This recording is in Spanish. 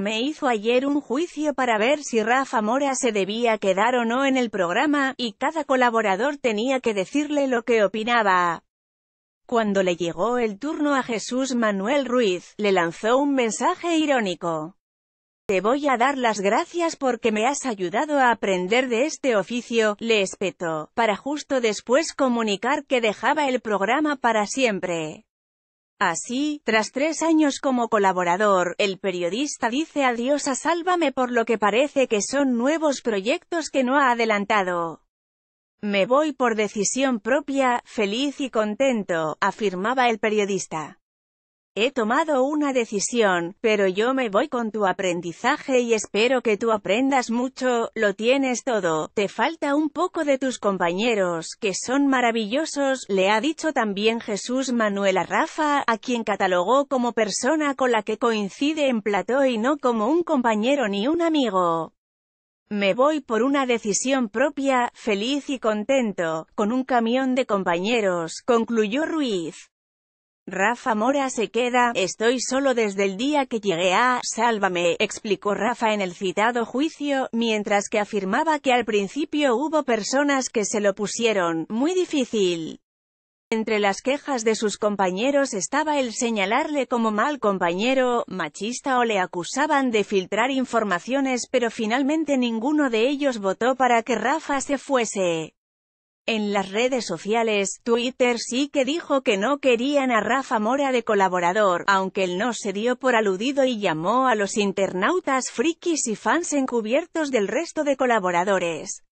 me hizo ayer un juicio para ver si Rafa Mora se debía quedar o no en el programa, y cada colaborador tenía que decirle lo que opinaba. Cuando le llegó el turno a Jesús Manuel Ruiz, le lanzó un mensaje irónico. Te voy a dar las gracias porque me has ayudado a aprender de este oficio, le espetó, para justo después comunicar que dejaba el programa para siempre. Así, tras tres años como colaborador, el periodista dice adiós a Sálvame por lo que parece que son nuevos proyectos que no ha adelantado. Me voy por decisión propia, feliz y contento, afirmaba el periodista. He tomado una decisión, pero yo me voy con tu aprendizaje y espero que tú aprendas mucho, lo tienes todo, te falta un poco de tus compañeros, que son maravillosos, le ha dicho también Jesús Manuel a Rafa, a quien catalogó como persona con la que coincide en plató y no como un compañero ni un amigo. Me voy por una decisión propia, feliz y contento, con un camión de compañeros, concluyó Ruiz. Rafa Mora se queda, estoy solo desde el día que llegué a Sálvame, explicó Rafa en el citado juicio, mientras que afirmaba que al principio hubo personas que se lo pusieron muy difícil. Entre las quejas de sus compañeros estaba el señalarle como mal compañero, machista o le acusaban de filtrar informaciones pero finalmente ninguno de ellos votó para que Rafa se fuese. En las redes sociales, Twitter sí que dijo que no querían a Rafa Mora de colaborador, aunque él no se dio por aludido y llamó a los internautas frikis y fans encubiertos del resto de colaboradores.